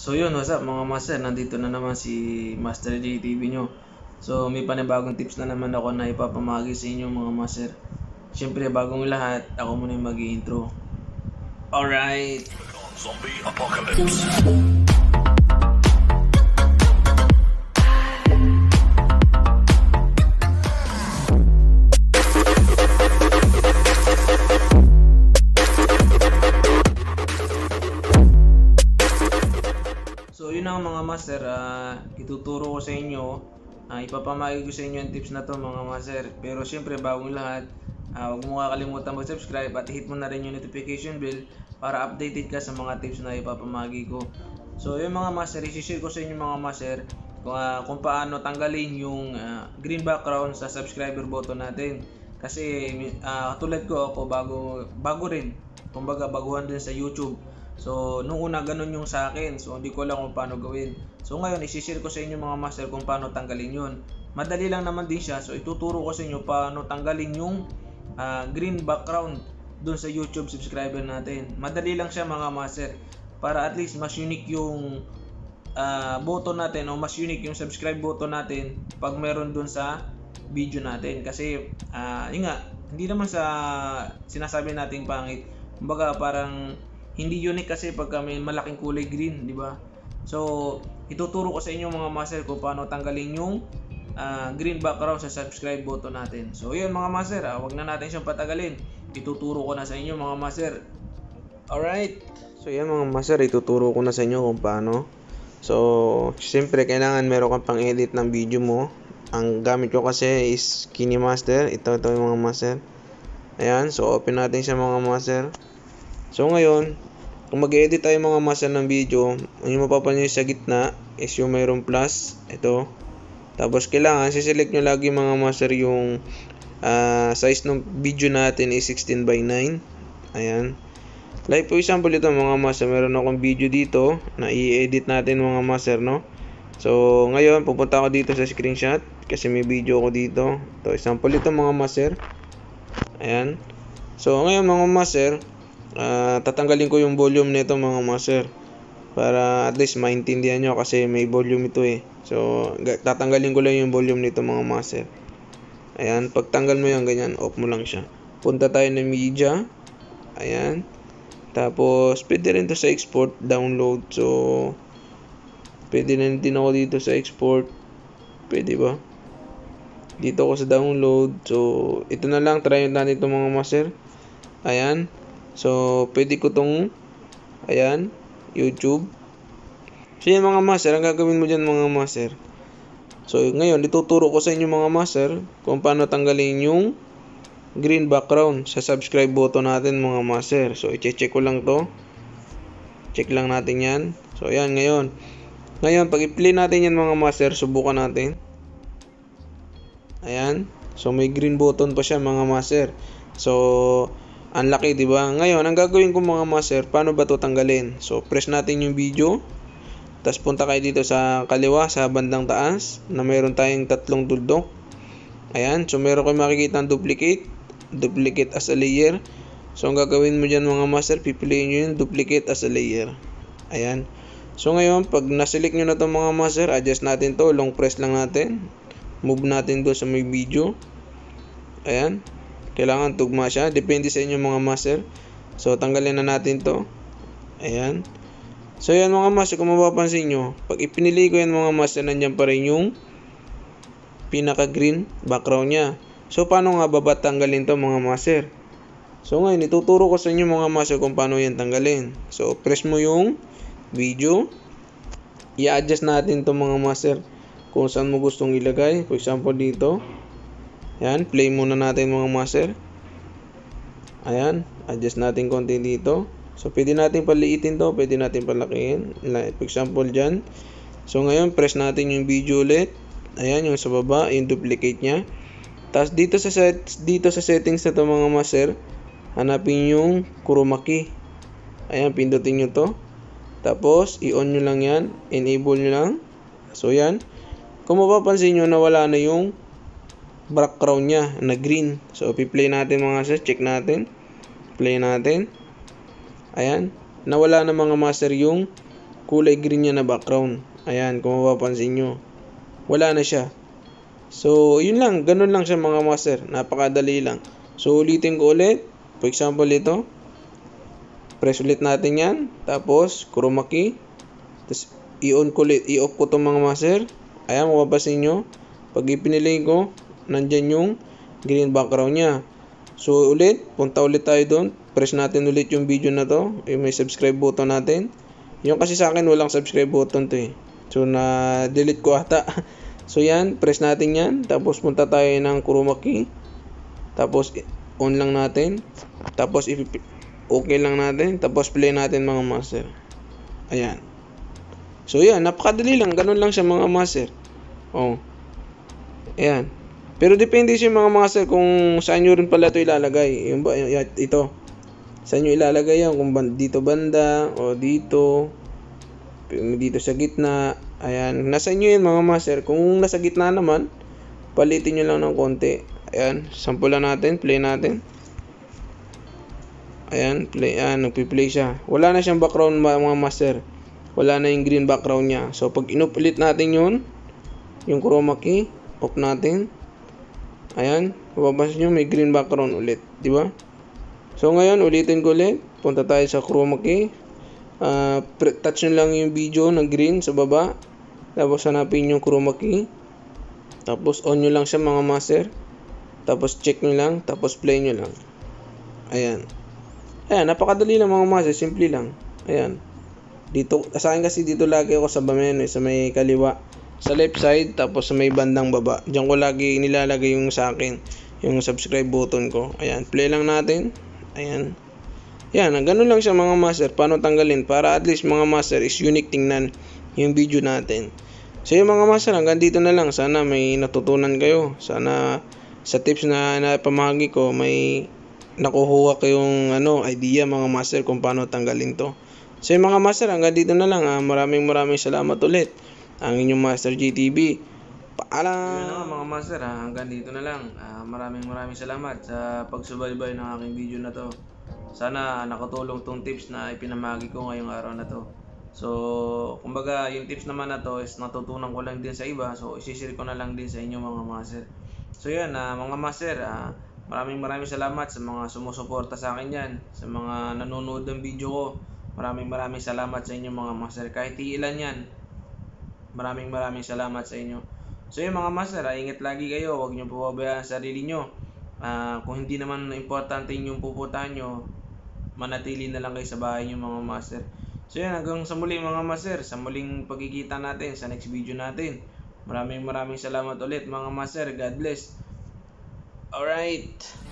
So yun, what's up mga master, nandito na naman si Master JTV nyo. So may panibagong tips na naman ako na ipapamagi sa inyo mga master. Siyempre bagong lahat, ako muna yung mag-intro. Alright! Zombie Apocalypse uh, ituturo ko sa inyo, uh, ah, ipapamagi ko sa inyo ang tips na to mga sir Pero syempre bagong lahat, uh, huwag mo kakalimutan mag-subscribe at hit mo na rin yung notification bell para updated ka sa mga tips na ipapamagi ko. So yung mga sir isishare ko sa inyo mga master kung, uh, kung paano tanggalin yung uh, green background sa subscriber button natin. Kasi uh, tulad ko ako bago bago rin, kumbaga baguhan din sa YouTube. So, nung una ganun yung sa akin. So, hindi ko lang kung paano gawin. So, ngayon, isishare ko sa inyo mga master kung paano tanggalin yun. Madali lang naman din siya. So, ituturo ko sa inyo paano tanggalin yung uh, green background dun sa YouTube subscriber natin. Madali lang siya mga master. Para at least mas unique yung uh, button natin o mas unique yung subscribe button natin pag meron dun sa video natin. Kasi, uh, yun nga, hindi naman sa sinasabi nating pangit. Kumbaga, parang hindi unique kasi pag may malaking kulay green, di ba? So, ituturo ko sa inyo mga master kung paano tanggalin yung uh, green background sa subscribe button natin. So, yun mga master, ah, wag na natin siyang patagalin. Ituturo ko na sa inyo mga master. Alright. So, yun mga master, ituturo ko na sa inyo kung paano. So, siyempre, kailangan meron kang pang-edit ng video mo. Ang gamit ko kasi is KineMaster. Ito, ito yung mga master. Ayan, so open natin siya mga master. So, ngayon, kung mag-edit tayo mga masal ng video, ang yung mapapansin sa gitna is yung mayroong plus. Ito. Tapos kailangan, siselect nyo lagi mga master yung uh, size ng video natin is 16 by 9. Ayan. Like for example ito mga master, meron akong video dito na i-edit natin mga master, no? So, ngayon, pupunta ako dito sa screenshot kasi may video ako dito. Ito, example ito mga master. Ayan. So, ngayon mga master, uh, tatanggalin ko yung volume nito mga master para at least maintindihan nyo kasi may volume ito eh so tatanggalin ko lang yung volume nito mga master ayan pagtanggal mo yan ganyan off mo lang siya punta tayo ng media ayan tapos pwede rin to sa export download so pwede na din ako dito sa export pwede ba dito ako sa download so ito na lang try natin itong mga master ayan So, pwede ko tong ayan, YouTube. So, yan mga master, ang gagawin mo dyan mga master. So, ngayon, ituturo ko sa inyo mga master kung paano tanggalin yung green background sa subscribe button natin mga master. So, i-check ko lang to. Check lang natin yan. So, ayan, ngayon. Ngayon, pag i-play natin yan mga master, subukan natin. Ayan. So, may green button pa siya mga master. So, ang laki, di ba? Ngayon, ang gagawin ko mga master, paano ba to tanggalin? So, press natin yung video. Tapos punta kayo dito sa kaliwa, sa bandang taas, na mayroon tayong tatlong tuldok. Ayan, so meron kayong makikita ang duplicate, duplicate as a layer. So, ang gagawin mo diyan mga master, pipiliin niyo yung duplicate as a layer. Ayan. So, ngayon, pag na-select niyo na 'tong mga master, adjust natin to, long press lang natin. Move natin 'to sa may video. Ayan. Kailangan tugma siya. Depende sa inyo mga muscle. So, tanggalin na natin to. Ayan. So, yan mga muscle, kung mapapansin nyo, pag ipinili ko yan mga muscle, nandyan pa rin yung pinaka-green background niya. So, paano nga ba tanggalin to mga muscle? So, ngayon, ituturo ko sa inyo mga muscle kung paano yan tanggalin. So, press mo yung video. I-adjust natin to mga muscle kung saan mo gustong ilagay. For example, dito. Yan, play muna natin mga master. Ayan, adjust natin konti dito. So, pwede natin paliitin to, pwede natin palakihin. For example, dyan. So, ngayon, press natin yung video ulit. Ayan, yung sa baba, yung duplicate niya. Tapos, dito sa, set, dito sa settings na to mga master, hanapin yung chroma key. Ayan, pindutin nyo to. Tapos, i-on nyo lang yan. Enable nyo lang. So, yan. Kung mapapansin nyo, nawala na yung background niya na green. So, ipi-play natin mga sir. Check natin. Play natin. Ayan. Nawala na mga master yung kulay green niya na background. Ayan, kung mapapansin nyo. Wala na siya. So, yun lang. Ganun lang siya mga master. Napakadali lang. So, ulitin ko ulit. For example, ito. Press ulit natin yan. Tapos, chroma key. Tapos, i-on ko ulit. I-off ko itong mga master. Ayan, mapapansin nyo. Pag ipinilay ko, nandyan yung green background niya. So ulit, punta ulit tayo doon. Press natin ulit yung video na to. Yung eh, may subscribe button natin. Yung kasi sa akin walang subscribe button to eh. So na delete ko ata. so yan, press natin yan. Tapos punta tayo ng chroma key. Tapos on lang natin. Tapos if okay lang natin. Tapos play natin mga master. Ayan. So yan, napakadali lang. Ganun lang siya mga master. Oh. Ayan. Pero depende siya mga master kung saan nyo rin pala ito ilalagay. Yung ba, ito. Saan nyo ilalagay yan? Kung ban- dito banda o dito. Dito sa gitna. Ayan. Nasa inyo yan mga master. Kung nasa gitna naman, palitin nyo lang ng konti. Ayan. Sample lang natin. Play natin. Ayan. Play. Ayan. Ah, nagpi-play siya. Wala na siyang background mga master. Wala na yung green background niya. So pag inupulit natin yun, yung chroma key, off natin. Ayan, mababasa nyo may green background ulit, di ba? So ngayon, ulitin ko ulit. Punta tayo sa chroma key. Uh, touch nyo lang yung video na green sa baba. Tapos hanapin yung chroma key. Tapos on nyo lang siya mga master. Tapos check nyo lang. Tapos play nyo lang. Ayan. Ayan, napakadali lang mga master. Simple lang. Ayan. Dito, sa akin kasi dito lagi ako sa menu, eh, sa may kaliwa sa left side tapos sa may bandang baba diyan ko lagi nilalagay yung sa akin yung subscribe button ko ayan play lang natin ayan yan ah, ganun lang siya mga master paano tanggalin para at least mga master is unique tingnan yung video natin so yung mga master hanggang dito na lang sana may natutunan kayo sana sa tips na napamahagi ko may nakuha kayong ano idea mga master kung paano tanggalin to so yung mga master hanggang dito na lang ha. Ah. maraming maraming salamat ulit ang inyong Master GTV. Paalam! Yun na mga master, ha? Ah. hanggang dito na lang. Uh, maraming maraming salamat sa pagsubaybay ng aking video na to. Sana nakatulong tong tips na ipinamagi ko ngayong araw na to. So, kumbaga, yung tips naman na to is natutunan ko lang din sa iba. So, isishare ko na lang din sa inyo mga master. So, yun, uh, mga master, uh, maraming maraming salamat sa mga sumusuporta sa akin yan. Sa mga nanonood ng video ko. Maraming maraming salamat sa inyo mga master. Kahit ilan yan, Maraming maraming salamat sa inyo. So yung mga master, ah, ingat lagi kayo. Huwag nyo pababayaan sarili nyo. Uh, ah, kung hindi naman importante yung pupuntahan nyo, manatili na lang kayo sa bahay nyo mga master. So yan, hanggang sa muli mga master. Sa muling pagkikita natin sa next video natin. Maraming maraming salamat ulit mga master. God bless. Alright.